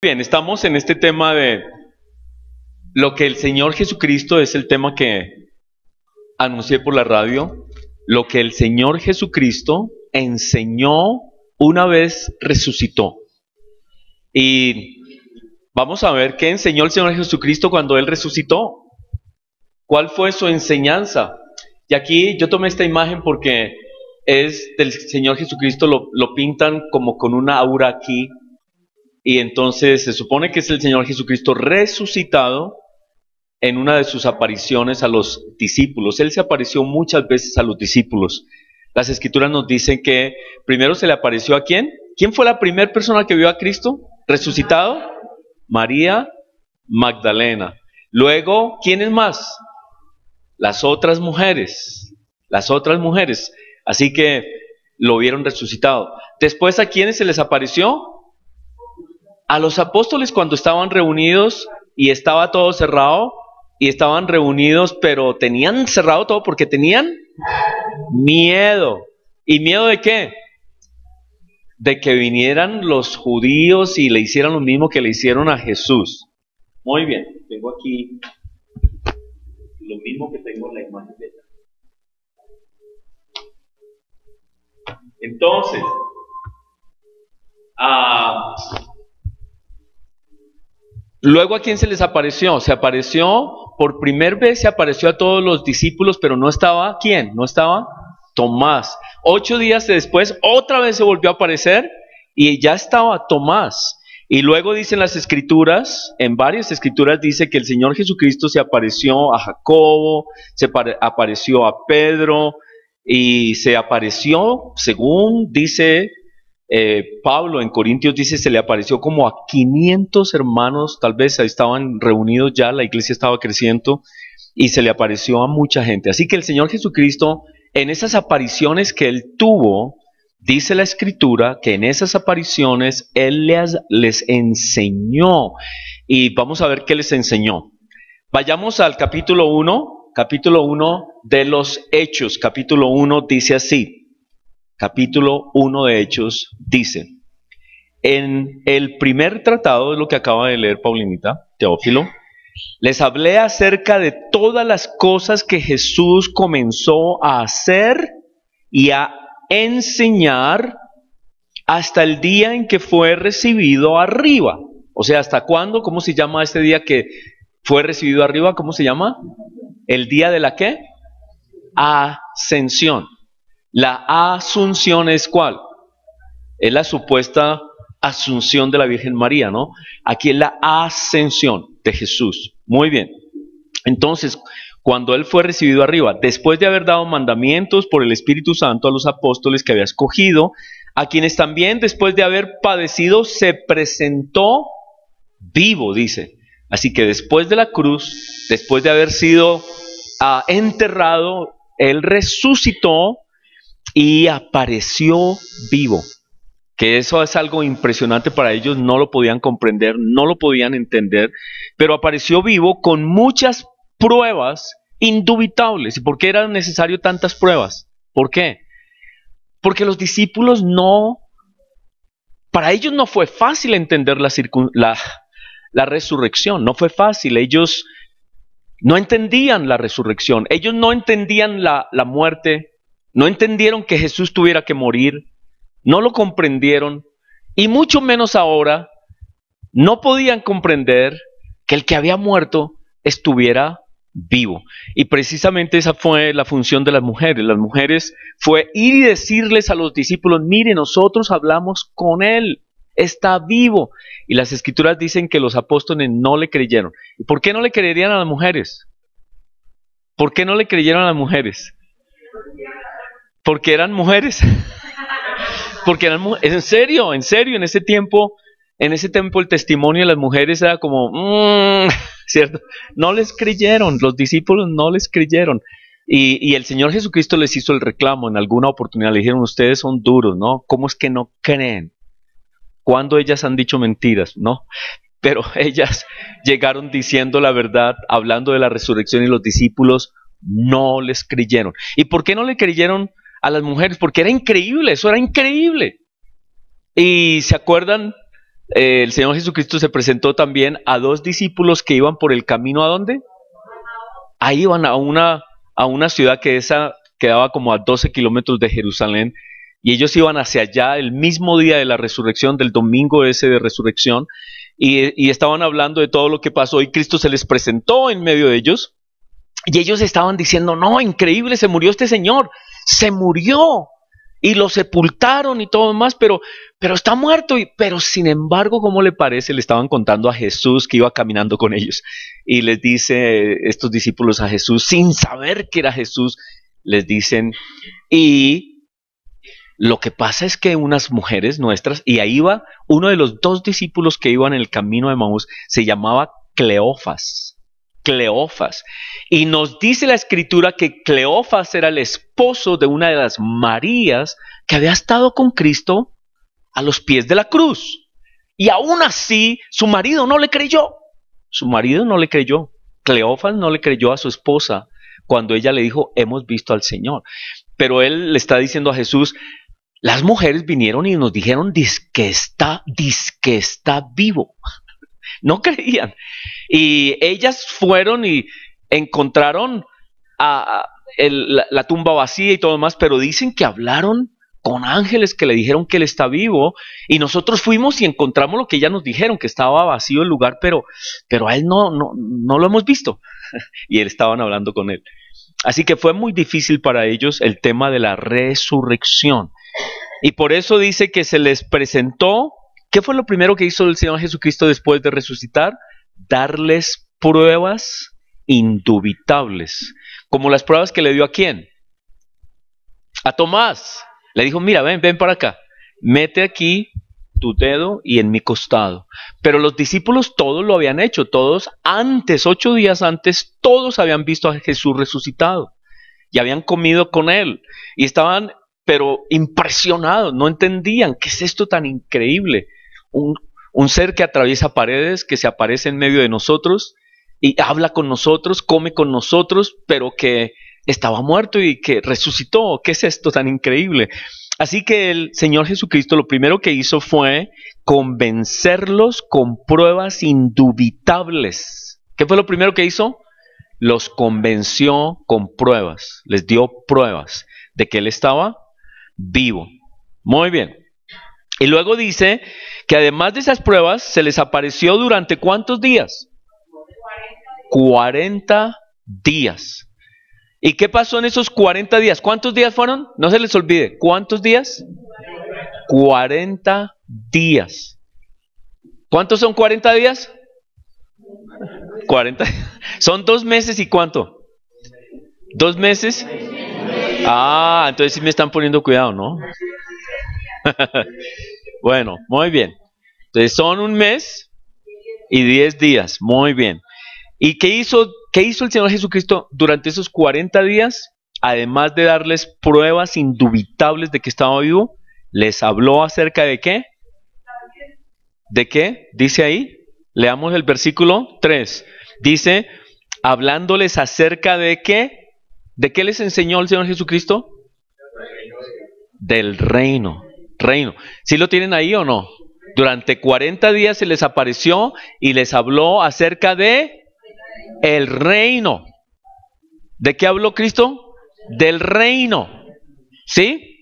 Bien, estamos en este tema de lo que el Señor Jesucristo es el tema que anuncié por la radio, lo que el Señor Jesucristo enseñó una vez resucitó. Y vamos a ver qué enseñó el Señor Jesucristo cuando Él resucitó. ¿Cuál fue su enseñanza? Y aquí yo tomé esta imagen porque es del Señor Jesucristo, lo, pintan como con una aura aquí y entonces se supone que es el Señor Jesucristo resucitado en una de sus apariciones a los discípulos. Él se apareció muchas veces a los discípulos. Las escrituras nos dicen que primero se le apareció a quién? ¿Quién fue la primera persona que vio a Cristo resucitado? María Magdalena. Luego, ¿quiénes más? Las otras mujeres. Las otras mujeres. Así que lo vieron resucitado. Después, ¿a quiénes se les apareció? a los apóstoles cuando estaban reunidos y estaba todo cerrado, y estaban reunidos, pero tenían cerrado todo porque tenían miedo. ¿Y miedo de qué? De que vinieran los judíos y le hicieran lo mismo que le hicieron a Jesús. Muy bien, tengo aquí lo mismo que tengo en la imagen de ella. Entonces, Luego a quién se les apareció? Se apareció, por primera vez se apareció a todos los discípulos, pero no estaba quién, no estaba Tomás. Ocho días después otra vez se volvió a aparecer y ya estaba Tomás. Y luego dicen las escrituras, en varias escrituras dice que el Señor Jesucristo se apareció a Jacobo, se apareció a Pedro y se apareció, según dice eh, Pablo en Corintios dice, se le apareció como a 500 hermanos, tal vez estaban reunidos ya, la iglesia estaba creciendo y se le apareció a mucha gente. Así que el Señor Jesucristo, en esas apariciones que él tuvo, dice la escritura que en esas apariciones él les, les enseñó. Y vamos a ver qué les enseñó. Vayamos al capítulo 1, capítulo 1 de los Hechos, capítulo 1 dice así capítulo 1 de Hechos dice, en el primer tratado, de lo que acaba de leer Paulinita, Teófilo, les hablé acerca de todas las cosas que Jesús comenzó a hacer y a enseñar hasta el día en que fue recibido arriba. O sea, ¿hasta cuándo? ¿Cómo se llama este día que fue recibido arriba? ¿Cómo se llama? El día de la qué? Ascensión. La asunción es cuál? Es la supuesta asunción de la Virgen María, ¿no? Aquí es la ascensión de Jesús. Muy bien. Entonces, cuando él fue recibido arriba, después de haber dado mandamientos por el Espíritu Santo a los apóstoles que había escogido, a quienes también después de haber padecido se presentó vivo, dice. Así que después de la cruz, después de haber sido ah, enterrado, él resucitó y apareció vivo. Que eso es algo impresionante para ellos, no lo podían comprender, no lo podían entender, pero apareció vivo con muchas pruebas indubitables. ¿Y por qué eran necesarias tantas pruebas? ¿Por qué? Porque los discípulos no, para ellos no fue fácil entender la, resurrección, no fue fácil. Ellos no entendían la resurrección, ellos no entendían la, la muerte no entendieron que Jesús tuviera que morir, no lo comprendieron y mucho menos ahora no podían comprender que el que había muerto estuviera vivo. Y precisamente esa fue la función de las mujeres. Las mujeres fue ir y decirles a los discípulos, mire, nosotros hablamos con él, está vivo. Y las escrituras dicen que los apóstoles no le creyeron. ¿Y por qué no le creerían a las mujeres? ¿Por qué no le creyeron a las mujeres? porque eran mujeres. porque eran mujeres. En serio, en serio, en ese tiempo, en ese tiempo el testimonio de las mujeres era como, mm", ¿cierto? No les creyeron, los discípulos no les creyeron. Y, y, el Señor Jesucristo les hizo el reclamo en alguna oportunidad, le dijeron, ustedes son duros, ¿no? ¿Cómo es que no creen? cuando ellas han dicho mentiras? ¿No? Pero ellas llegaron diciendo la verdad, hablando de la resurrección y los discípulos no les creyeron. ¿Y por qué no le creyeron? a las mujeres, porque era increíble, eso era increíble. Y se acuerdan, eh, el Señor Jesucristo se presentó también a dos discípulos que iban por el camino a dónde? Ahí iban a una, a una ciudad que esa quedaba como a 12 kilómetros de Jerusalén y ellos iban hacia allá el mismo día de la resurrección, del domingo ese de resurrección, y, y, estaban hablando de todo lo que pasó y Cristo se les presentó en medio de ellos y ellos estaban diciendo, no, increíble, se murió este señor, se murió y lo sepultaron y todo más, pero, pero está muerto. Y, pero sin embargo, ¿cómo le parece? Le estaban contando a Jesús que iba caminando con ellos. Y les dice estos discípulos a Jesús, sin saber que era Jesús, les dicen, y lo que pasa es que unas mujeres nuestras, y ahí va uno de los dos discípulos que iban en el camino de Maús, se llamaba Cleofas. Cleofas. Y nos dice la escritura que Cleofas era el esposo de una de las Marías que había estado con Cristo a los pies de la cruz. Y aún así, su marido no le creyó. Su marido no le creyó. Cleofas no le creyó a su esposa cuando ella le dijo, hemos visto al Señor. Pero él le está diciendo a Jesús, las mujeres vinieron y nos dijeron, dice que está, dice que está vivo no creían. Y ellas fueron y encontraron a, la, tumba vacía y todo más, pero dicen que hablaron con ángeles que le dijeron que él está vivo y nosotros fuimos y encontramos lo que ya nos dijeron, que estaba vacío el lugar, pero, pero a él no, no, no lo hemos visto. y él estaban hablando con él. Así que fue muy difícil para ellos el tema de la resurrección. Y por eso dice que se les presentó ¿Qué fue lo primero que hizo el Señor Jesucristo después de resucitar? Darles pruebas indubitables, como las pruebas que le dio a quién? A Tomás. Le dijo, mira, ven, ven para acá, mete aquí tu dedo y en mi costado. Pero los discípulos todos lo habían hecho, todos antes, ocho días antes, todos habían visto a Jesús resucitado y habían comido con él y estaban, pero impresionados, no entendían qué es esto tan increíble un, ser que atraviesa paredes, que se aparece en medio de nosotros y habla con nosotros, come con nosotros, pero que estaba muerto y que resucitó. ¿Qué es esto tan increíble? Así que el Señor Jesucristo lo primero que hizo fue convencerlos con pruebas indubitables. ¿Qué fue lo primero que hizo? Los convenció con pruebas, les dio pruebas de que Él estaba vivo. Muy bien. Y luego dice que además de esas pruebas, se les apareció durante cuántos días? 40 días. ¿Y qué pasó en esos 40 días? ¿Cuántos días fueron? No se les olvide. ¿Cuántos días? 40 días. ¿Cuántos son 40 días? 40. Son dos meses y cuánto? Dos meses. Ah, entonces sí me están poniendo cuidado, ¿no? bueno, muy bien. Entonces son un mes y diez días. Muy bien. ¿Y qué hizo, qué hizo el Señor Jesucristo durante esos 40 días? Además de darles pruebas indubitables de que estaba vivo, les habló acerca de qué? ¿De qué? Dice ahí. Leamos el versículo 3. Dice, hablándoles acerca de qué? ¿De qué les enseñó el Señor Jesucristo? Del reino reino. ¿Sí lo tienen ahí o no? Durante 40 días se les apareció y les habló acerca de el reino. ¿De qué habló Cristo? Del reino. ¿Sí?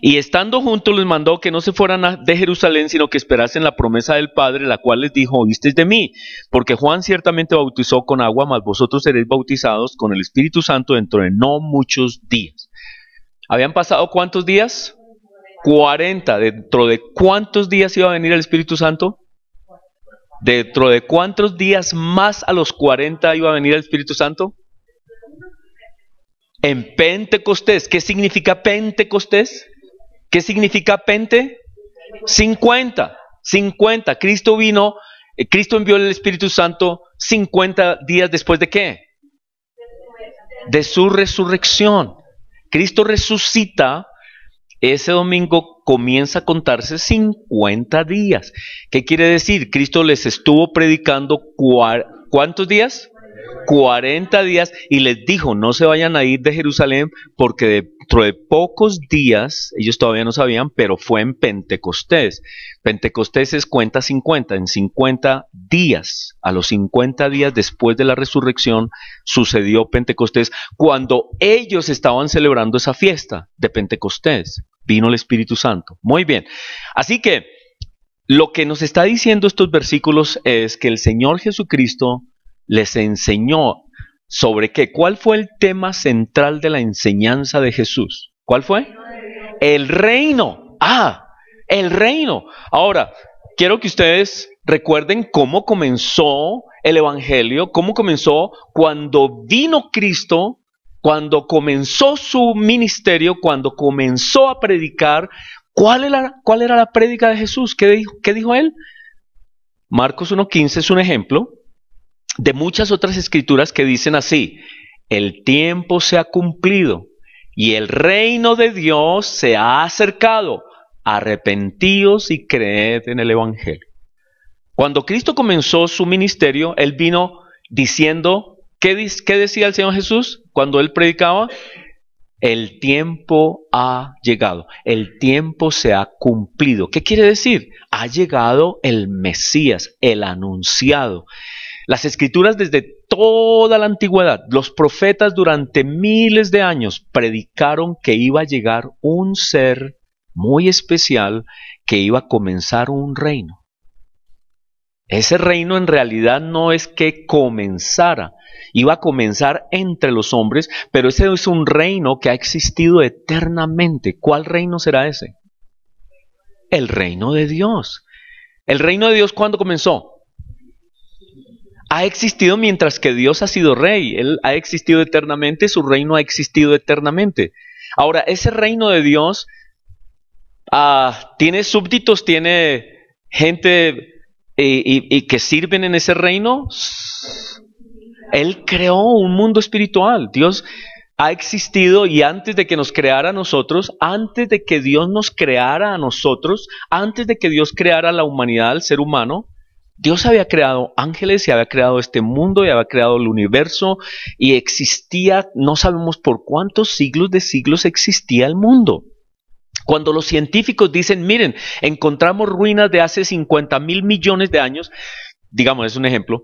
Y estando juntos les mandó que no se fueran de Jerusalén, sino que esperasen la promesa del Padre, la cual les dijo, oísteis de mí, porque Juan ciertamente bautizó con agua, mas vosotros seréis bautizados con el Espíritu Santo dentro de no muchos días. ¿Habían pasado cuántos días? 40. ¿Dentro de cuántos días iba a venir el Espíritu Santo? ¿Dentro de cuántos días más a los 40 iba a venir el Espíritu Santo? En Pentecostés. ¿Qué significa Pentecostés? ¿Qué significa Pente? 50. 50. Cristo vino, eh, Cristo envió el Espíritu Santo 50 días después de qué? De su resurrección. Cristo resucita ese domingo comienza a contarse 50 días. ¿Qué quiere decir? Cristo les estuvo predicando cuántos días? 40 días y les dijo, no se vayan a ir de Jerusalén porque dentro de pocos días, ellos todavía no sabían, pero fue en Pentecostés. Pentecostés es cuenta 50, en 50 días, a los 50 días después de la resurrección sucedió Pentecostés cuando ellos estaban celebrando esa fiesta de Pentecostés vino el Espíritu Santo. Muy bien. Así que lo que nos está diciendo estos versículos es que el Señor Jesucristo les enseñó sobre qué, cuál fue el tema central de la enseñanza de Jesús. ¿Cuál fue? El reino. Ah, el reino. Ahora, quiero que ustedes recuerden cómo comenzó el Evangelio, cómo comenzó cuando vino Cristo cuando comenzó su ministerio, cuando comenzó a predicar, ¿cuál era, la prédica de Jesús? ¿Qué dijo, qué dijo él? Marcos 1.15 es un ejemplo de muchas otras escrituras que dicen así, el tiempo se ha cumplido y el reino de Dios se ha acercado, arrepentíos y creed en el Evangelio. Cuando Cristo comenzó su ministerio, él vino diciendo ¿Qué, decía el Señor Jesús cuando él predicaba? El tiempo ha llegado, el tiempo se ha cumplido. ¿Qué quiere decir? Ha llegado el Mesías, el anunciado. Las escrituras desde toda la antigüedad, los profetas durante miles de años predicaron que iba a llegar un ser muy especial que iba a comenzar un reino. Ese reino en realidad no es que comenzara, iba a comenzar entre los hombres, pero ese es un reino que ha existido eternamente. ¿Cuál reino será ese? El reino de Dios. ¿El reino de Dios cuándo comenzó? Ha existido mientras que Dios ha sido rey. Él ha existido eternamente, su reino ha existido eternamente. Ahora, ese reino de Dios ah, tiene súbditos, tiene gente y, que sirven en ese reino, Él creó un mundo espiritual. Dios ha existido y antes de que nos creara a nosotros, antes de que Dios nos creara a nosotros, antes de que Dios creara a la humanidad, al ser humano, Dios había creado ángeles y había creado este mundo y había creado el universo y existía, no sabemos por cuántos siglos de siglos existía el mundo. Cuando los científicos dicen, miren, encontramos ruinas de hace 50 mil millones de años, digamos, es un ejemplo,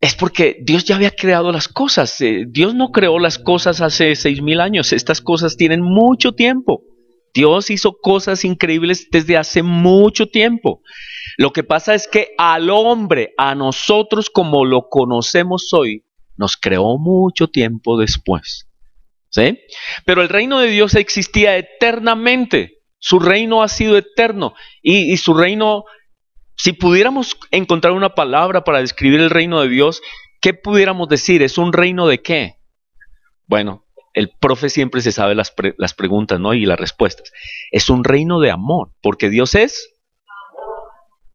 es porque Dios ya había creado las cosas. Eh, Dios no creó las cosas hace 6 mil años. Estas cosas tienen mucho tiempo. Dios hizo cosas increíbles desde hace mucho tiempo. Lo que pasa es que al hombre, a nosotros como lo conocemos hoy, nos creó mucho tiempo después. ¿Sí? Pero el reino de Dios existía eternamente. Su reino ha sido eterno y, su reino, si pudiéramos encontrar una palabra para describir el reino de Dios, ¿qué pudiéramos decir? ¿Es un reino de qué? Bueno, el profe siempre se sabe las, las preguntas ¿no? y las respuestas. Es un reino de amor, porque Dios es...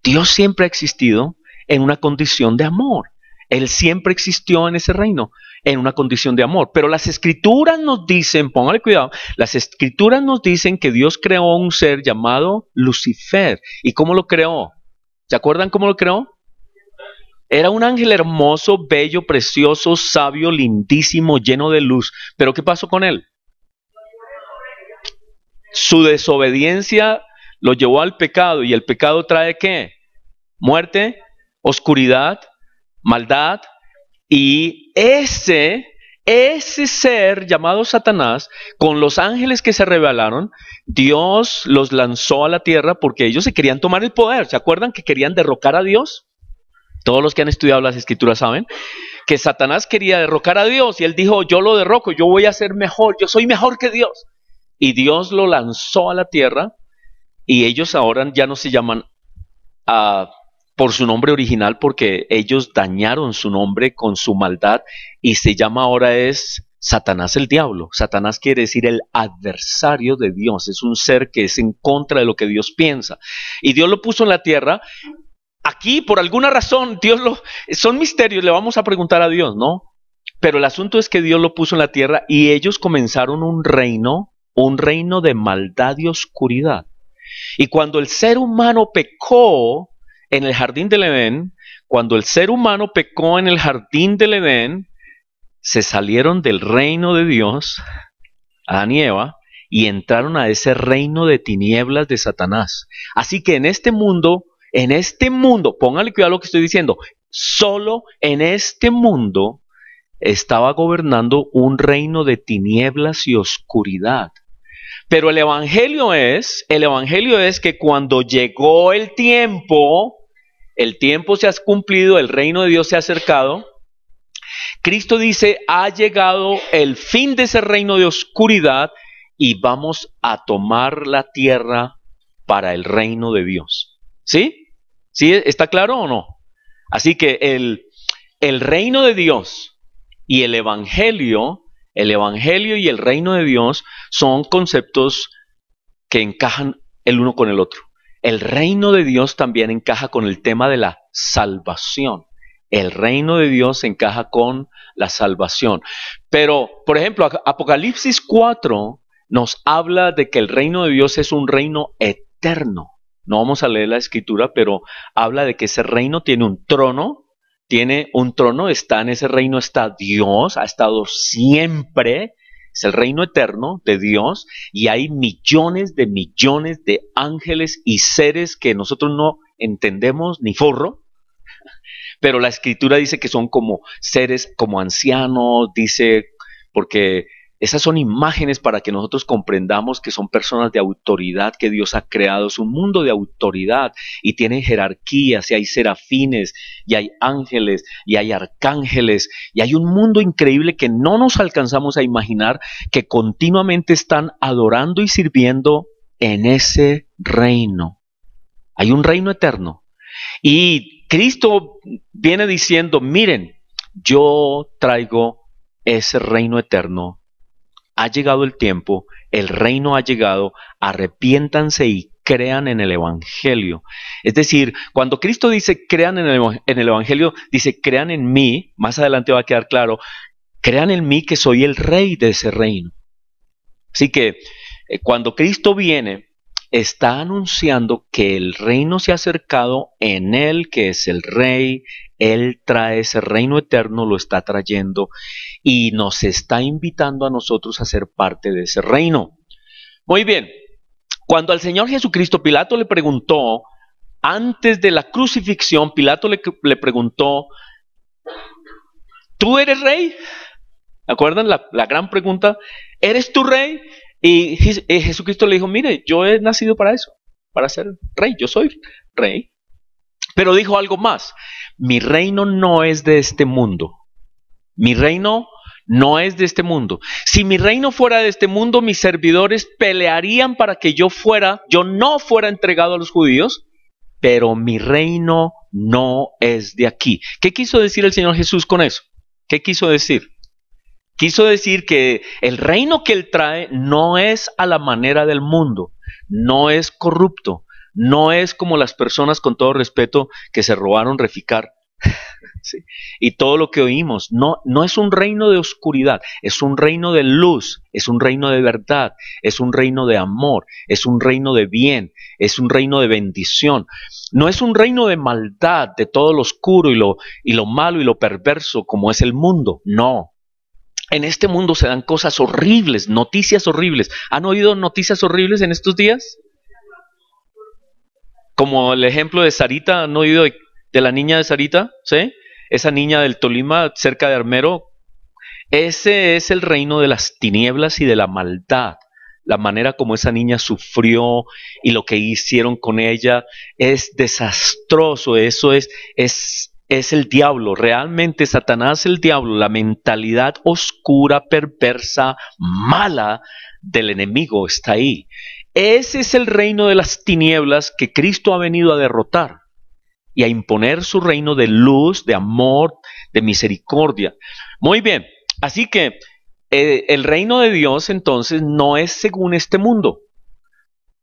Dios siempre ha existido en una condición de amor. Él siempre existió en ese reino, en una condición de amor. Pero las escrituras nos dicen, póngale cuidado, las escrituras nos dicen que Dios creó un ser llamado Lucifer. ¿Y cómo lo creó? ¿Se acuerdan cómo lo creó? Era un ángel hermoso, bello, precioso, sabio, lindísimo, lleno de luz. Pero ¿qué pasó con él? Su desobediencia lo llevó al pecado y el pecado trae qué? Muerte, oscuridad maldad, y ese, ese ser llamado Satanás, con los ángeles que se rebelaron, Dios los lanzó a la tierra porque ellos se querían tomar el poder. ¿Se acuerdan que querían derrocar a Dios? Todos los que han estudiado las escrituras saben que Satanás quería derrocar a Dios y él dijo, yo lo derroco, yo voy a ser mejor, yo soy mejor que Dios. Y Dios lo lanzó a la tierra y ellos ahora ya no se llaman a por su nombre original porque ellos dañaron su nombre con su maldad y se llama ahora es Satanás el diablo. Satanás quiere decir el adversario de Dios, es un ser que es en contra de lo que Dios piensa. Y Dios lo puso en la tierra. Aquí, por alguna razón, Dios lo... Son misterios, le vamos a preguntar a Dios, ¿no? Pero el asunto es que Dios lo puso en la tierra y ellos comenzaron un reino, un reino de maldad y oscuridad. Y cuando el ser humano pecó, en el jardín del Edén, cuando el ser humano pecó en el jardín del Edén, se salieron del reino de Dios, a y y entraron a ese reino de tinieblas de Satanás. Así que en este mundo, en este mundo, póngale cuidado lo que estoy diciendo, solo en este mundo estaba gobernando un reino de tinieblas y oscuridad. Pero el evangelio es, el evangelio es que cuando llegó el tiempo, el tiempo se ha cumplido, el reino de Dios se ha acercado. Cristo dice, ha llegado el fin de ese reino de oscuridad y vamos a tomar la tierra para el reino de Dios. ¿Sí? ¿Sí? ¿Está claro o no? Así que el, el reino de Dios y el Evangelio, el Evangelio y el reino de Dios son conceptos que encajan el uno con el otro. El reino de Dios también encaja con el tema de la salvación. El reino de Dios encaja con la salvación. Pero, por ejemplo, Apocalipsis 4 nos habla de que el reino de Dios es un reino eterno. No vamos a leer la escritura, pero habla de que ese reino tiene un trono, tiene un trono, está en ese reino, está Dios, ha estado siempre, es el reino eterno de Dios y hay millones de millones de ángeles y seres que nosotros no entendemos ni forro, pero la escritura dice que son como seres como ancianos, dice, porque esas son imágenes para que nosotros comprendamos que son personas de autoridad, que Dios ha creado, es un mundo de autoridad y tienen jerarquías y hay serafines y hay ángeles y hay arcángeles y hay un mundo increíble que no nos alcanzamos a imaginar que continuamente están adorando y sirviendo en ese reino. Hay un reino eterno. Y Cristo viene diciendo, miren, yo traigo ese reino eterno ha llegado el tiempo, el reino ha llegado, arrepiéntanse y crean en el Evangelio. Es decir, cuando Cristo dice crean en el, Evangelio, dice crean en mí, más adelante va a quedar claro, crean en mí que soy el rey de ese reino. Así que eh, cuando Cristo viene, está anunciando que el reino se ha acercado en él, que es el rey, él trae ese reino eterno, lo está trayendo y nos está invitando a nosotros a ser parte de ese reino. Muy bien, cuando al Señor Jesucristo Pilato le preguntó, antes de la crucifixión, Pilato le, preguntó, ¿tú eres rey? ¿Acuerdan la, la gran pregunta? ¿Eres tu rey? Y eh, Jesucristo le dijo, mire, yo he nacido para eso, para ser rey, yo soy rey. Pero dijo algo más, mi reino no es de este mundo, mi reino no es de este mundo. Si mi reino fuera de este mundo, mis servidores pelearían para que yo fuera, yo no fuera entregado a los judíos, pero mi reino no es de aquí. ¿Qué quiso decir el Señor Jesús con eso? ¿Qué quiso decir? Quiso decir que el reino que él trae no es a la manera del mundo, no es corrupto, no es como las personas con todo respeto que se robaron Reficar. Y todo lo que oímos, no, no es un reino de oscuridad, es un reino de luz, es un reino de verdad, es un reino de amor, es un reino de bien, es un reino de bendición. No es un reino de maldad, de todo lo oscuro y lo, y lo malo y lo perverso como es el mundo, no. En este mundo se dan cosas horribles, noticias horribles. ¿Han oído noticias horribles en estos días? Como el ejemplo de Sarita, ¿han oído de, la niña de Sarita? ¿Sí? Esa niña del Tolima, cerca de Armero. Ese es el reino de las tinieblas y de la maldad la manera como esa niña sufrió y lo que hicieron con ella es desastroso. Eso es, es es el diablo, realmente Satanás el diablo, la mentalidad oscura, perversa, mala del enemigo está ahí. Ese es el reino de las tinieblas que Cristo ha venido a derrotar y a imponer su reino de luz, de amor, de misericordia. Muy bien, así que eh, el reino de Dios entonces no es según este mundo.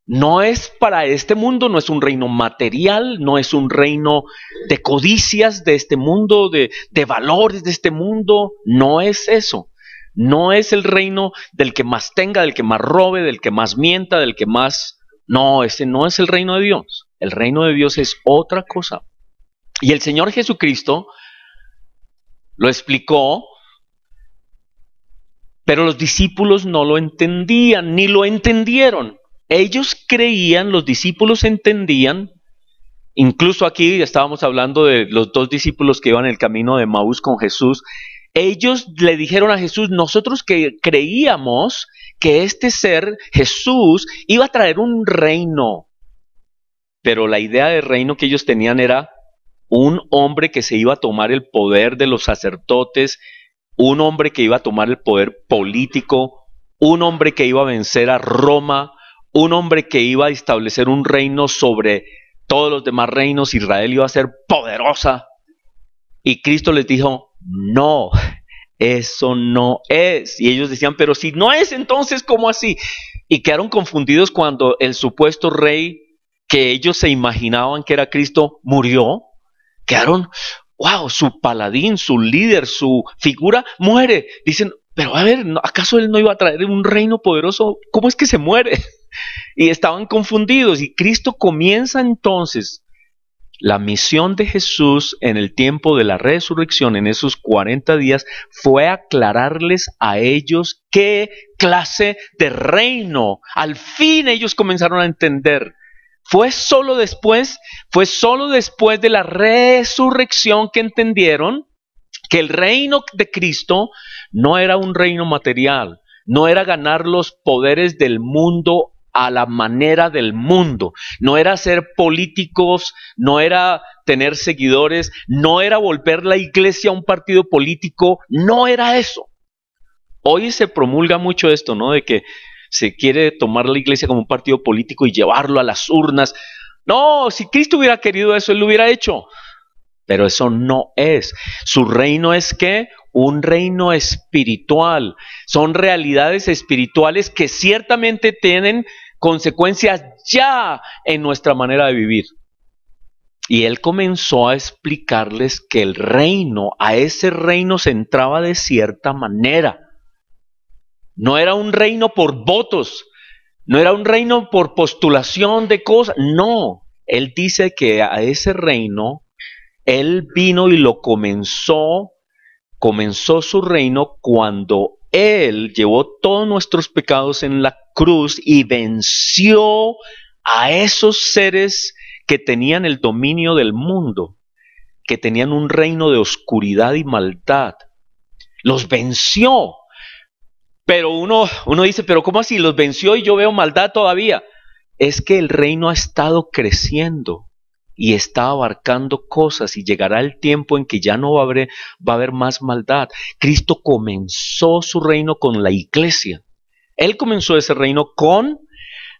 No es para este mundo, no es un reino material, no es un reino de codicias de este mundo, de, valores de este mundo, no es eso. No es el reino del que más tenga, del que más robe, del que más mienta, del que más... No, ese no es el reino de Dios. El reino de Dios es otra cosa. Y el Señor Jesucristo lo explicó, pero los discípulos no lo entendían, ni lo entendieron. Ellos creían, los discípulos entendían, incluso aquí estábamos hablando de los dos discípulos que iban el camino de Maús con Jesús, ellos le dijeron a Jesús, nosotros que creíamos que este ser, Jesús, iba a traer un reino. Pero la idea de reino que ellos tenían era un hombre que se iba a tomar el poder de los sacerdotes, un hombre que iba a tomar el poder político, un hombre que iba a vencer a Roma, un hombre que iba a establecer un reino sobre todos los demás reinos, Israel iba a ser poderosa. Y Cristo les dijo, no, eso no es. Y ellos decían, pero si no es, entonces, ¿cómo así? Y quedaron confundidos cuando el supuesto rey que ellos se imaginaban que era Cristo murió. Quedaron, wow, su paladín, su líder, su figura muere. Dicen, pero a ver, ¿acaso él no iba a traer un reino poderoso? ¿Cómo es que se muere? y estaban confundidos. Y Cristo comienza entonces la misión de Jesús en el tiempo de la resurrección, en esos 40 días, fue aclararles a ellos qué clase de reino. Al fin ellos comenzaron a entender. Fue solo después, fue solo después de la resurrección que entendieron que el reino de Cristo no era un reino material, no era ganar los poderes del mundo a la manera del mundo. No era ser políticos, no era tener seguidores, no era volver la iglesia a un partido político, no era eso. Hoy se promulga mucho esto, ¿no? De que se quiere tomar la iglesia como un partido político y llevarlo a las urnas. No, si Cristo hubiera querido eso, él lo hubiera hecho. Pero eso no es. Su reino es que un reino espiritual. Son realidades espirituales que ciertamente tienen consecuencias ya en nuestra manera de vivir. Y él comenzó a explicarles que el reino, a ese reino se entraba de cierta manera. No era un reino por votos, no era un reino por postulación de cosas, no. Él dice que a ese reino, él vino y lo comenzó, comenzó su reino cuando él llevó todos nuestros pecados en la cruz y venció a esos seres que tenían el dominio del mundo, que tenían un reino de oscuridad y maldad. Los venció. Pero uno, uno dice, pero ¿cómo así? Los venció y yo veo maldad todavía. Es que el reino ha estado creciendo y está abarcando cosas y llegará el tiempo en que ya no va va a haber más maldad. Cristo comenzó su reino con la iglesia él comenzó ese reino con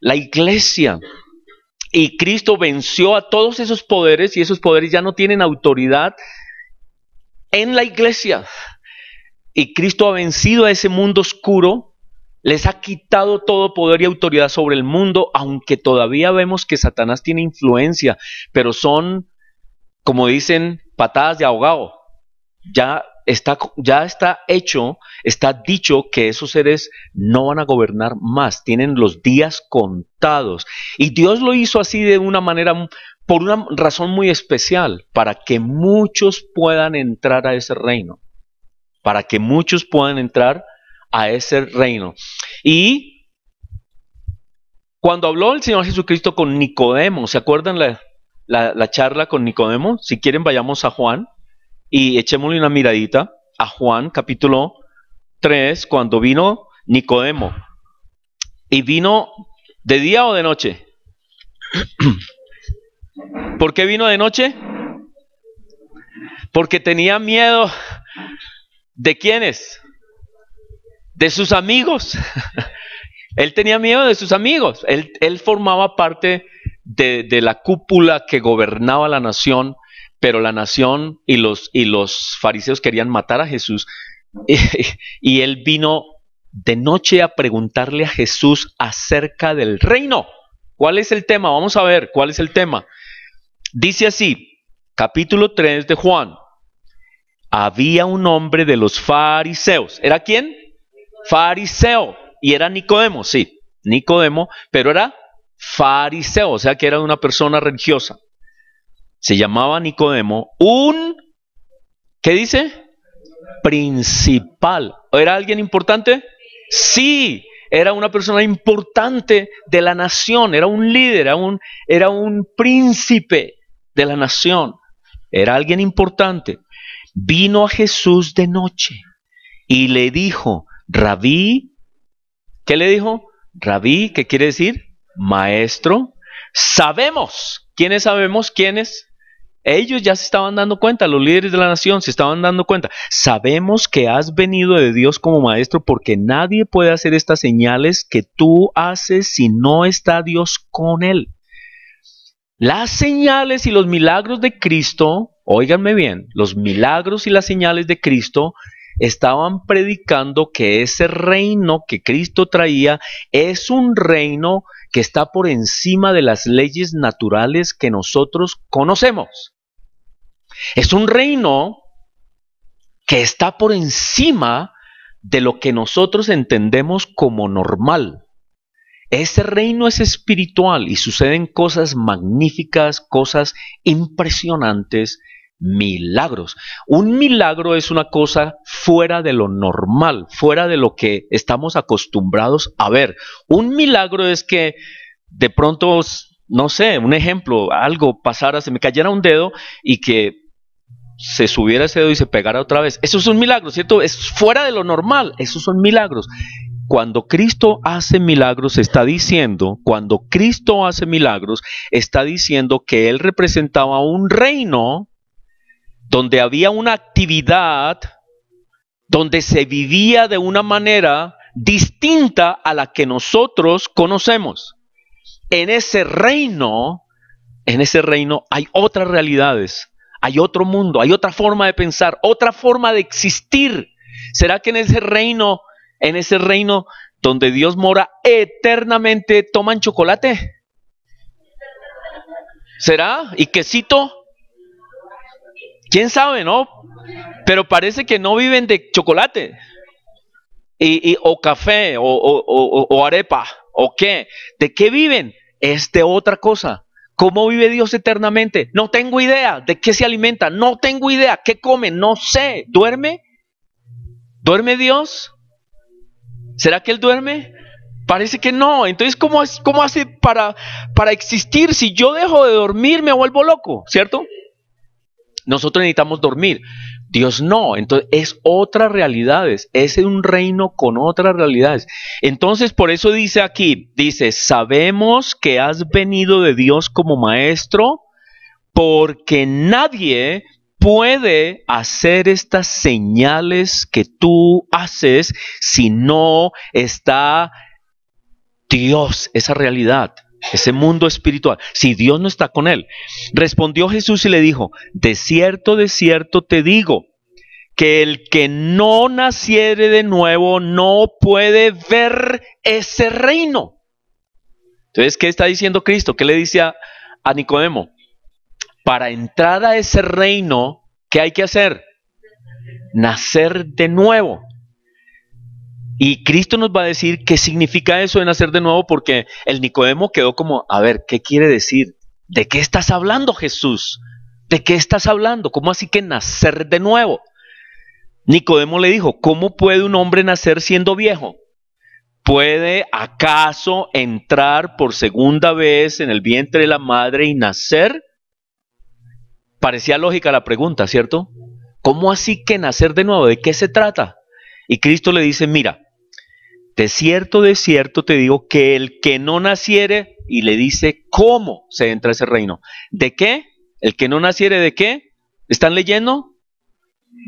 la iglesia. Y Cristo venció a todos esos poderes y esos poderes ya no tienen autoridad en la iglesia. Y Cristo ha vencido a ese mundo oscuro, les ha quitado todo poder y autoridad sobre el mundo, aunque todavía vemos que Satanás tiene influencia, pero son, como dicen, patadas de ahogado. Ya ya está hecho, está dicho que esos seres no van a gobernar más, tienen los días contados. Y Dios lo hizo así de una manera, por una razón muy especial, para que muchos puedan entrar a ese reino, para que muchos puedan entrar a ese reino. Y cuando habló el Señor Jesucristo con Nicodemo, ¿se acuerdan la, la charla con Nicodemo? Si quieren, vayamos a Juan y echémosle una miradita a Juan capítulo 3, cuando vino Nicodemo. ¿Y vino de día o de noche? ¿Por qué vino de noche? Porque tenía miedo de quiénes? De sus amigos. él tenía miedo de sus amigos. Él, formaba parte de, de la cúpula que gobernaba la nación pero la nación y los, fariseos querían matar a Jesús. Y, y él vino de noche a preguntarle a Jesús acerca del reino. ¿Cuál es el tema? Vamos a ver cuál es el tema. Dice así, capítulo 3 de Juan. Había un hombre de los fariseos. ¿Era quién? Fariseo. Y era Nicodemo, sí. Nicodemo, pero era fariseo, o sea que era una persona religiosa se llamaba Nicodemo, un, ¿qué dice? Principal. ¿Era alguien importante? Sí, era una persona importante de la nación, era un líder, era un, era un príncipe de la nación, era alguien importante. Vino a Jesús de noche y le dijo, rabí, ¿qué le dijo? Rabí, ¿qué quiere decir? Maestro, sabemos ¿Quiénes sabemos quiénes? Ellos ya se estaban dando cuenta, los líderes de la nación se estaban dando cuenta. Sabemos que has venido de Dios como maestro porque nadie puede hacer estas señales que tú haces si no está Dios con él. Las señales y los milagros de Cristo, óiganme bien, los milagros y las señales de Cristo estaban predicando que ese reino que Cristo traía es un reino que está por encima de las leyes naturales que nosotros conocemos. Es un reino que está por encima de lo que nosotros entendemos como normal. Ese reino es espiritual y suceden cosas magníficas, cosas impresionantes milagros. Un milagro es una cosa fuera de lo normal, fuera de lo que estamos acostumbrados a ver. Un milagro es que de pronto, no sé, un ejemplo, algo pasara, se me cayera un dedo y que se subiera ese dedo y se pegara otra vez. Eso es un milagro, ¿cierto? Es fuera de lo normal, esos son milagros. Cuando Cristo hace milagros, está diciendo, cuando Cristo hace milagros, está diciendo que Él representaba un reino donde había una actividad, donde se vivía de una manera distinta a la que nosotros conocemos. En ese reino, en ese reino hay otras realidades, hay otro mundo, hay otra forma de pensar, otra forma de existir. ¿Será que en ese reino, en ese reino donde Dios mora eternamente, toman chocolate? ¿Será? ¿Y quesito? quién sabe, ¿no? Pero parece que no viven de chocolate. Y, o café, o, arepa, o qué. ¿De qué viven? Es de otra cosa. ¿Cómo vive Dios eternamente? No tengo idea. ¿De qué se alimenta? No tengo idea. ¿Qué come? No sé. ¿Duerme? ¿Duerme Dios? ¿Será que Él duerme? Parece que no. Entonces, ¿cómo, es, cómo hace para, para existir? Si yo dejo de dormir, me vuelvo loco, ¿cierto? Nosotros necesitamos dormir. Dios no. Entonces es otras realidades. Es un reino con otras realidades. Entonces por eso dice aquí, dice, sabemos que has venido de Dios como maestro porque nadie puede hacer estas señales que tú haces si no está Dios, esa realidad ese mundo espiritual, si Dios no está con él. Respondió Jesús y le dijo, de cierto, de cierto te digo, que el que no naciere de nuevo no puede ver ese reino. Entonces, ¿qué está diciendo Cristo? ¿Qué le dice a, a Nicodemo? Para entrar a ese reino, ¿qué hay que hacer? Nacer de nuevo. Y Cristo nos va a decir qué significa eso de nacer de nuevo, porque el Nicodemo quedó como, a ver, ¿qué quiere decir? ¿De qué estás hablando, Jesús? ¿De qué estás hablando? ¿Cómo así que nacer de nuevo? Nicodemo le dijo, ¿cómo puede un hombre nacer siendo viejo? ¿Puede acaso entrar por segunda vez en el vientre de la madre y nacer? Parecía lógica la pregunta, ¿cierto? ¿Cómo así que nacer de nuevo? ¿De qué se trata? Y Cristo le dice, mira, de cierto, de cierto te digo que el que no naciere, y le dice cómo se entra a ese reino. ¿De qué? El que no naciere de qué? ¿Están leyendo?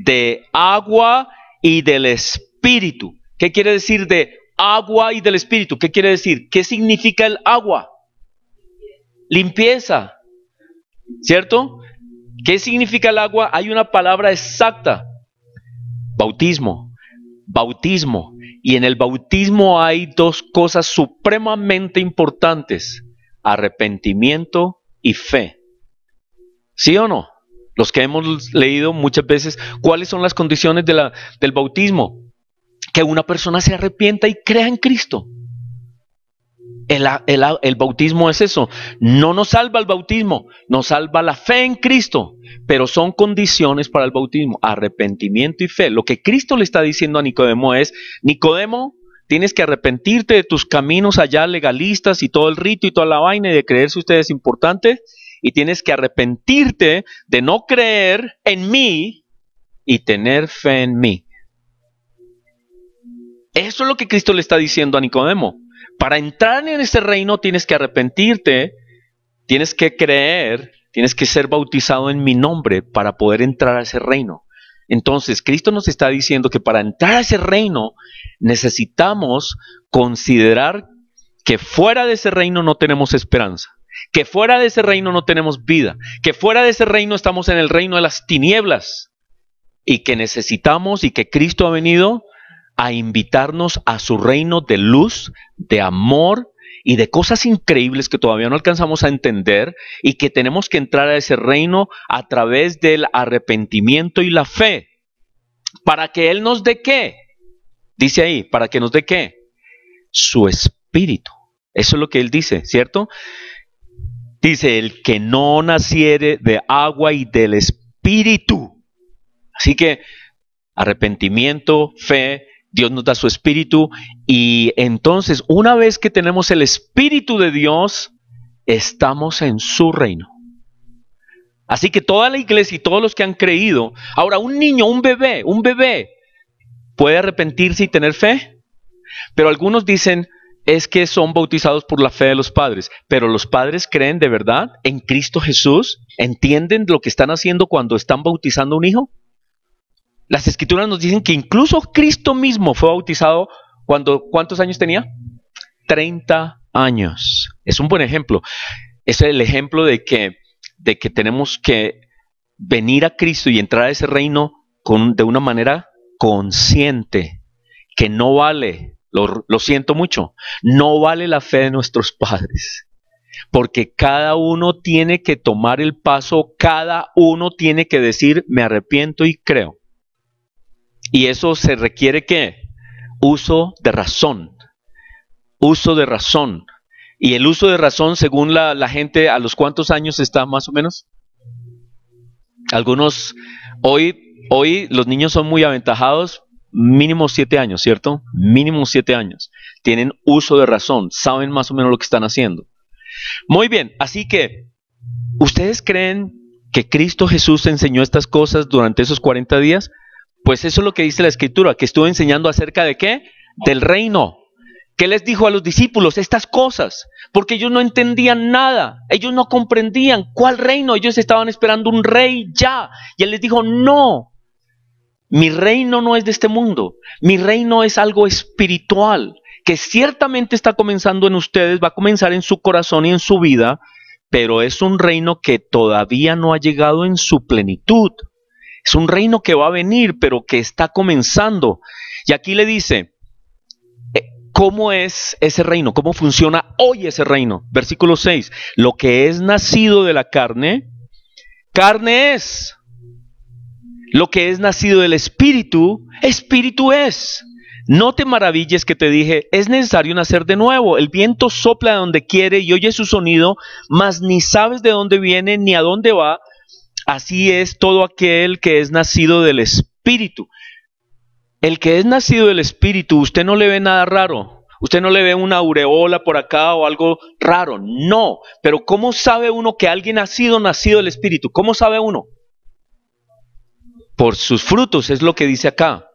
De agua y del espíritu. ¿Qué quiere decir de agua y del espíritu? ¿Qué quiere decir? ¿Qué significa el agua? Limpieza. ¿Cierto? ¿Qué significa el agua? Hay una palabra exacta. Bautismo. Bautismo y en el bautismo hay dos cosas supremamente importantes, arrepentimiento y fe. ¿Sí o no? Los que hemos leído muchas veces, ¿cuáles son las condiciones del bautismo? Que una persona se arrepienta y crea en Cristo. El, bautismo es eso. No nos salva el bautismo, nos salva la fe en Cristo, pero son condiciones para el bautismo, arrepentimiento y fe. Lo que Cristo le está diciendo a Nicodemo es, Nicodemo, tienes que arrepentirte de tus caminos allá legalistas y todo el rito y toda la vaina y de si usted es importante, y tienes que arrepentirte de no creer en mí y tener fe en mí. Eso es lo que Cristo le está diciendo a Nicodemo. Para entrar en ese reino tienes que arrepentirte, tienes que creer, tienes que ser bautizado en mi nombre para poder entrar a ese reino. Entonces, Cristo nos está diciendo que para entrar a ese reino necesitamos considerar que fuera de ese reino no tenemos esperanza, que fuera de ese reino no tenemos vida, que fuera de ese reino estamos en el reino de las tinieblas y que necesitamos y que Cristo ha venido a invitarnos a su reino de luz, de amor y de cosas increíbles que todavía no alcanzamos a entender y que tenemos que entrar a ese reino a través del arrepentimiento y la fe. ¿Para que Él nos dé qué? Dice ahí, ¿para que nos dé qué? Su espíritu. Eso es lo que Él dice, ¿cierto? Dice, el que no naciere de agua y del espíritu. Así que arrepentimiento, fe, Dios nos da su espíritu y entonces una vez que tenemos el espíritu de Dios, estamos en su reino. Así que toda la iglesia y todos los que han creído, ahora un niño, un bebé, un bebé, puede arrepentirse y tener fe, pero algunos dicen es que son bautizados por la fe de los padres, pero los padres creen de verdad en Cristo Jesús, entienden lo que están haciendo cuando están bautizando a un hijo. Las escrituras nos dicen que incluso Cristo mismo fue bautizado cuando, ¿cuántos años tenía? 30 años. Es un buen ejemplo. Es el ejemplo de que, de que tenemos que venir a Cristo y entrar a ese reino con, de una manera consciente, que no vale, lo siento mucho, no vale la fe de nuestros padres porque cada uno tiene que tomar el paso, cada uno tiene que decir, me arrepiento y creo. Y eso se requiere que uso de razón, uso de razón. Y el uso de razón, según la, gente, a los cuántos años está más o menos. Algunos, hoy, hoy los niños son muy aventajados, mínimo siete años, ¿cierto? Mínimo siete años. Tienen uso de razón, saben más o menos lo que están haciendo. Muy bien, así que, ¿ustedes creen que Cristo Jesús enseñó estas cosas durante esos 40 días? Pues eso es lo que dice la escritura, que estuvo enseñando acerca de qué? Del reino. ¿Qué les dijo a los discípulos? Estas cosas, porque ellos no entendían nada, ellos no comprendían cuál reino, ellos estaban esperando un rey ya. Y él les dijo, no, mi reino no es de este mundo, mi reino es algo espiritual, que ciertamente está comenzando en ustedes, va a comenzar en su corazón y en su vida, pero es un reino que todavía no ha llegado en su plenitud. Es un reino que va a venir, pero que está comenzando. Y aquí le dice, eh, ¿cómo es ese reino? ¿Cómo funciona hoy ese reino? Versículo 6, lo que es nacido de la carne, carne es. Lo que es nacido del espíritu, espíritu es. No te maravilles que te dije, es necesario nacer de nuevo. El viento sopla donde quiere y oye su sonido, mas ni sabes de dónde viene ni a dónde va. Así es todo aquel que es nacido del Espíritu. El que es nacido del Espíritu, usted no le ve nada raro. Usted no le ve una aureola por acá o algo raro. No. Pero ¿cómo sabe uno que alguien ha sido nacido del Espíritu? ¿Cómo sabe uno? Por sus frutos, es lo que dice acá.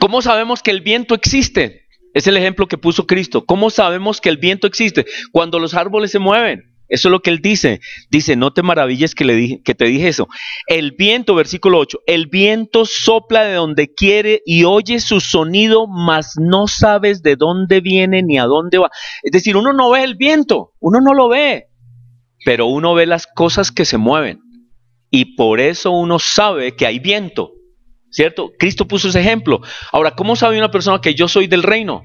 ¿Cómo sabemos que el viento existe? Es el ejemplo que puso Cristo. ¿Cómo sabemos que el viento existe? Cuando los árboles se mueven. Eso es lo que él dice. Dice, no te maravilles que, le que te dije eso. El viento, versículo 8, el viento sopla de donde quiere y oye su sonido, mas no sabes de dónde viene ni a dónde va. Es decir, uno no ve el viento, uno no lo ve, pero uno ve las cosas que se mueven. Y por eso uno sabe que hay viento, ¿cierto? Cristo puso ese ejemplo. Ahora, ¿cómo sabe una persona que yo soy del reino?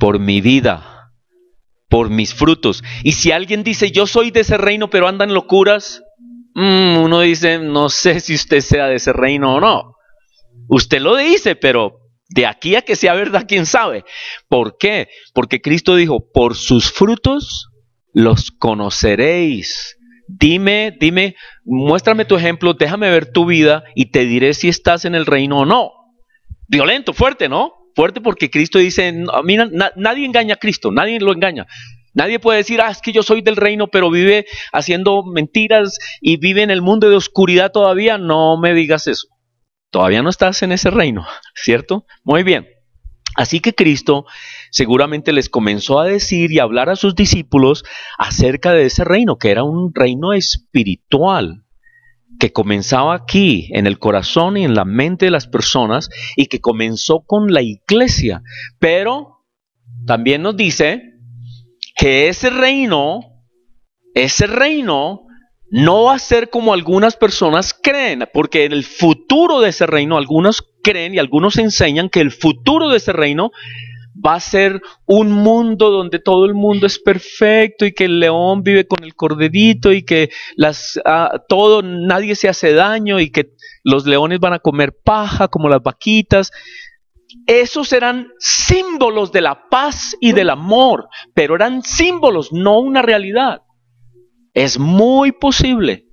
Por mi vida por mis frutos. Y si alguien dice, yo soy de ese reino, pero andan locuras, mm, uno dice, no sé si usted sea de ese reino o no. Usted lo dice, pero de aquí a que sea verdad, quién sabe. ¿Por qué? Porque Cristo dijo, por sus frutos los conoceréis. Dime, dime, muéstrame tu ejemplo, déjame ver tu vida y te diré si estás en el reino o no. Violento, fuerte, ¿no? fuerte porque Cristo dice, mira, nadie engaña a Cristo, nadie lo engaña. Nadie puede decir, ah, es que yo soy del reino, pero vive haciendo mentiras y vive en el mundo de oscuridad todavía. No me digas eso. Todavía no estás en ese reino, ¿cierto? Muy bien. Así que Cristo seguramente les comenzó a decir y hablar a sus discípulos acerca de ese reino, que era un reino espiritual, que comenzaba aquí, en el corazón y en la mente de las personas, y que comenzó con la iglesia. Pero también nos dice que ese reino, ese reino no va a ser como algunas personas creen, porque en el futuro de ese reino, algunos creen y algunos enseñan que el futuro de ese reino va a ser un mundo donde todo el mundo es perfecto y que el león vive con el corderito y que las, ah, todo, nadie se hace daño y que los leones van a comer paja como las vaquitas. Esos eran símbolos de la paz y del amor, pero eran símbolos, no una realidad. Es muy posible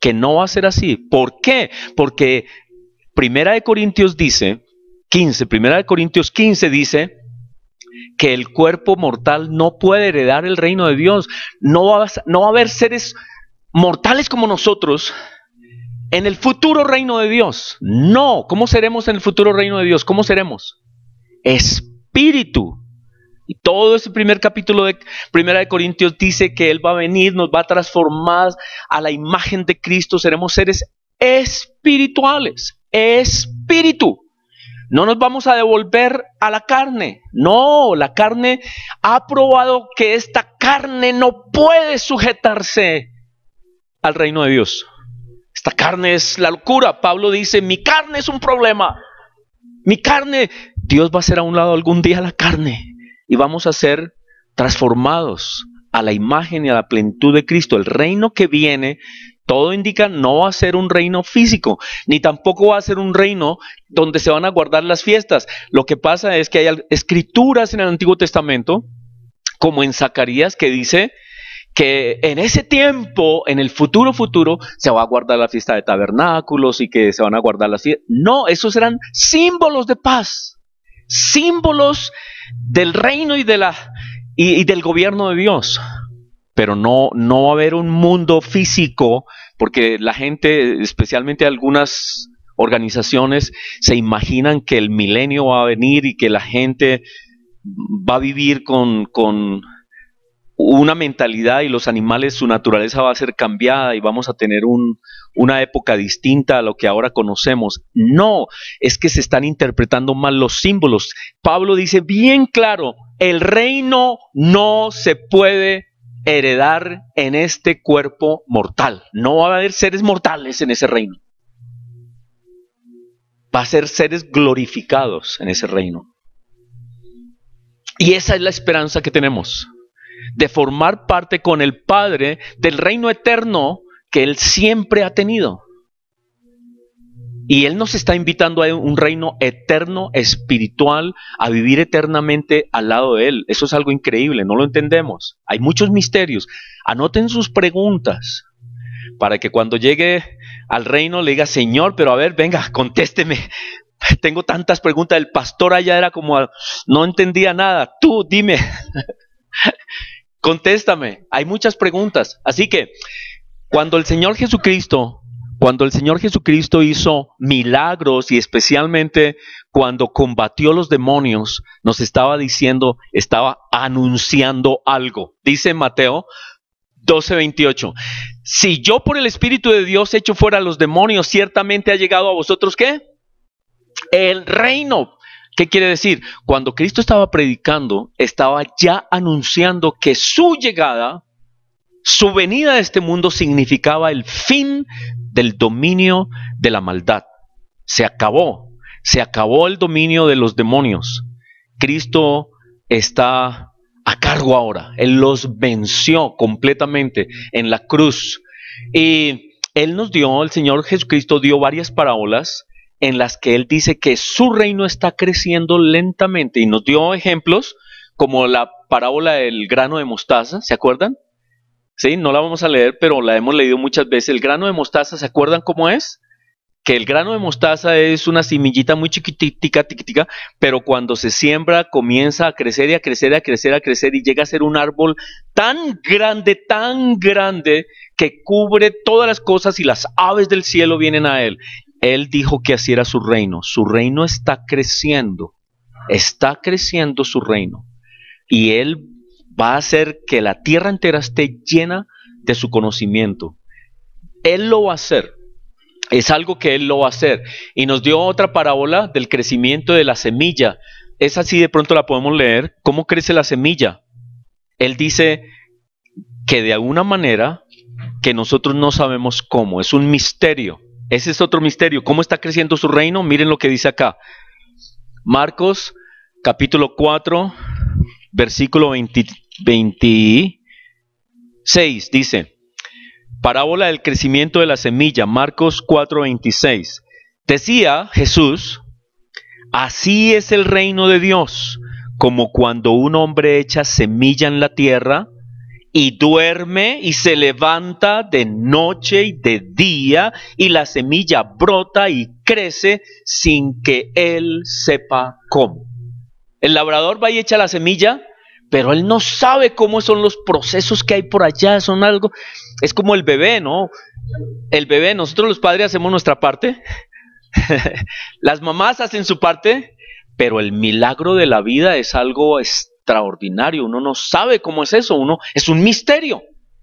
que no va a ser así. ¿Por qué? Porque Primera de Corintios dice, 15, Primera de Corintios 15 dice, que el cuerpo mortal no puede heredar el reino de Dios. No va, a, no a haber seres mortales como nosotros en el futuro reino de Dios. No, ¿cómo seremos en el futuro reino de Dios? ¿Cómo seremos? Espíritu. Y todo ese primer capítulo de Primera de Corintios dice que Él va a venir, nos va a transformar a la imagen de Cristo, seremos seres espirituales, espíritu. No nos vamos a devolver a la carne. No, la carne ha probado que esta carne no puede sujetarse al reino de Dios. Esta carne es la locura. Pablo dice, mi carne es un problema. Mi carne, Dios va a hacer a un lado algún día la carne y vamos a ser transformados a la imagen y a la plenitud de Cristo. El reino que viene todo indica no va a ser un reino físico, ni tampoco va a ser un reino donde se van a guardar las fiestas. Lo que pasa es que hay escrituras en el Antiguo Testamento, como en Zacarías, que dice que en ese tiempo, en el futuro futuro, se va a guardar la fiesta de tabernáculos y que se van a guardar las fiestas. No, esos eran símbolos de paz, símbolos del reino y, de la, y del gobierno de Dios pero no, no va a haber un mundo físico, porque la gente, especialmente algunas organizaciones, se imaginan que el milenio va a venir y que la gente va a vivir con, con una mentalidad y los animales, su naturaleza va a ser cambiada y vamos a tener un, una época distinta a lo que ahora conocemos. No, es que se están interpretando mal los símbolos. Pablo dice bien claro, el reino no se puede heredar en este cuerpo mortal. No va a haber seres mortales en ese reino. Va a ser seres glorificados en ese reino. Y esa es la esperanza que tenemos, de formar parte con el Padre del reino eterno que Él siempre ha tenido. Y Él nos está invitando a un reino eterno, espiritual, a vivir eternamente al lado de Él. Eso es algo increíble, no lo entendemos. Hay muchos misterios. Anoten sus preguntas para que cuando llegue al reino le diga, Señor, pero a ver, venga, contésteme. Tengo tantas preguntas. El pastor allá era como, no entendía nada. Tú, dime. Contéstame. Hay muchas preguntas. Así que cuando el Señor Jesucristo cuando el Señor Jesucristo hizo milagros y especialmente cuando combatió los demonios, nos estaba diciendo, estaba anunciando algo. Dice Mateo 12:28, si yo por el Espíritu de Dios echo fuera a los demonios, ciertamente ha llegado a vosotros qué? El reino. ¿Qué quiere decir? Cuando Cristo estaba predicando, estaba ya anunciando que su llegada su venida a este mundo significaba el fin del dominio de la maldad. Se acabó, se acabó el dominio de los demonios. Cristo está a cargo ahora. Él los venció completamente en la cruz. Y Él nos dio, el Señor Jesucristo dio varias parábolas en las que Él dice que su reino está creciendo lentamente y nos dio ejemplos como la parábola del grano de mostaza, ¿se acuerdan? ¿sí? No la vamos a leer, pero la hemos leído muchas veces. El grano de mostaza, ¿se acuerdan cómo es? Que el grano de mostaza es una semillita muy chiquitica, tiquitica, pero cuando se siembra comienza a crecer y a crecer, a crecer, a crecer y llega a ser un árbol tan grande, tan grande que cubre todas las cosas y las aves del cielo vienen a él. Él dijo que así era su reino. Su reino está creciendo, está creciendo su reino. Y él va a hacer que la tierra entera esté llena de su conocimiento. Él lo va a hacer. Es algo que Él lo va a hacer. Y nos dio otra parábola del crecimiento de la semilla. Es así, de pronto la podemos leer. ¿Cómo crece la semilla? Él dice que de alguna manera que nosotros no sabemos cómo. Es un misterio. Ese es otro misterio. ¿Cómo está creciendo su reino? Miren lo que dice acá. Marcos capítulo 4, versículo 23. 26 dice, parábola del crecimiento de la semilla, Marcos 4:26. Decía Jesús, así es el reino de Dios, como cuando un hombre echa semilla en la tierra y duerme y se levanta de noche y de día y la semilla brota y crece sin que él sepa cómo. El labrador va y echa la semilla pero él no sabe cómo son los procesos que hay por allá, son algo, es como el bebé, ¿no? El bebé, nosotros los padres hacemos nuestra parte, las mamás hacen su parte, pero el milagro de la vida es algo extraordinario, uno no sabe cómo es eso, uno es un misterio.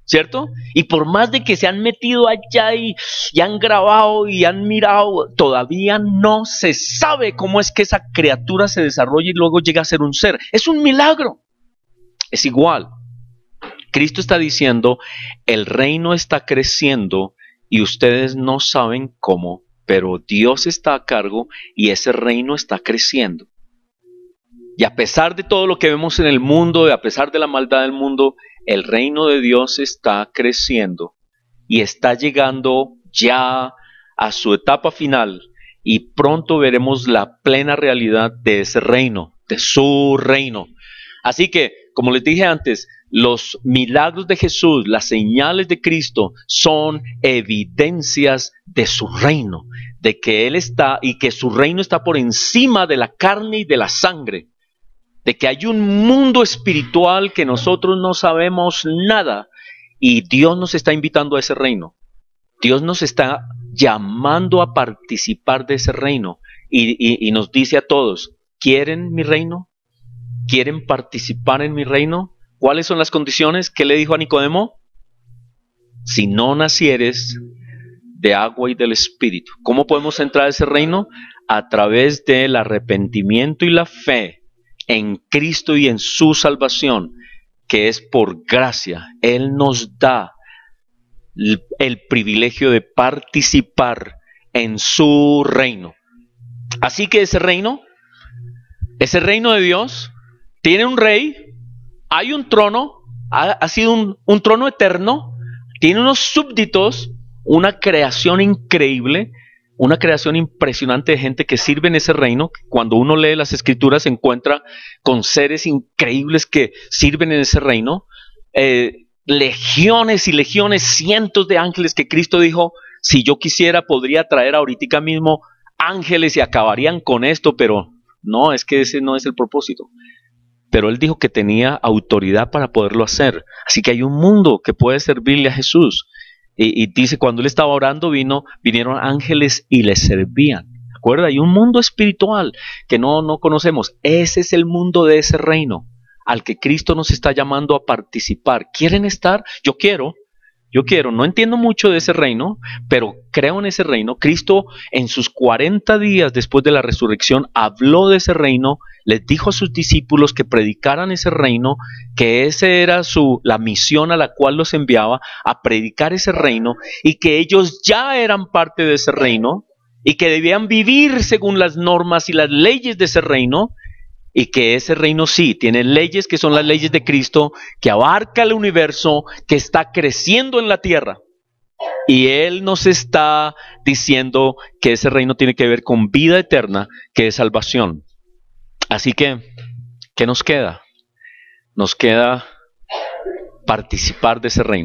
¿Cierto? Y por más de que se han metido allá y, y han grabado y han mirado, todavía no se sabe cómo es que esa criatura se desarrolla y luego llega a ser un ser. Es un milagro es igual. Cristo está diciendo, el reino está creciendo y ustedes no saben cómo, pero Dios está a cargo y ese reino está creciendo. Y a pesar de todo lo que vemos en el mundo y a pesar de la maldad del mundo, el reino de Dios está creciendo y está llegando ya a su etapa final y pronto veremos la plena realidad de ese reino, de su reino. Así que, como les dije antes, los milagros de Jesús, las señales de Cristo son evidencias de su reino, de que Él está y que su reino está por encima de la carne y de la sangre, de que hay un mundo espiritual que nosotros no sabemos nada y Dios nos está invitando a ese reino. Dios nos está llamando a participar de ese reino y, y nos dice a todos, ¿quieren mi reino? ¿Quieren participar en mi reino? ¿Cuáles son las condiciones? ¿Qué le dijo a Nicodemo? Si no nacieres de agua y del espíritu. ¿Cómo podemos entrar a ese reino? A través del arrepentimiento y la fe en Cristo y en su salvación, que es por gracia. Él nos da el, el privilegio de participar en su reino. Así que ese reino, ese reino de Dios, tiene un rey, hay un trono, ha, sido un, trono eterno, tiene unos súbditos, una creación increíble, una creación impresionante de gente que sirve en ese reino. Cuando uno lee las escrituras se encuentra con seres increíbles que sirven en ese reino. Eh, legiones y legiones, cientos de ángeles que Cristo dijo, si yo quisiera podría traer ahorita mismo ángeles y acabarían con esto, pero no, es que ese no es el propósito pero él dijo que tenía autoridad para poderlo hacer. Así que hay un mundo que puede servirle a Jesús. Y, dice, cuando él estaba orando, vino, vinieron ángeles y le servían. Acuerda, hay un mundo espiritual que no, no conocemos. Ese es el mundo de ese reino al que Cristo nos está llamando a participar. ¿Quieren estar? Yo quiero. Yo quiero, no entiendo mucho de ese reino, pero creo en ese reino. Cristo en sus 40 días después de la resurrección habló de ese reino, les dijo a sus discípulos que predicaran ese reino, que esa era su la misión a la cual los enviaba a predicar ese reino y que ellos ya eran parte de ese reino y que debían vivir según las normas y las leyes de ese reino y que ese reino sí tiene leyes que son las leyes de Cristo, que abarca el universo, que está creciendo en la tierra. Y Él nos está diciendo que ese reino tiene que ver con vida eterna, que es salvación. Así que, ¿qué nos queda? Nos queda participar de ese reino.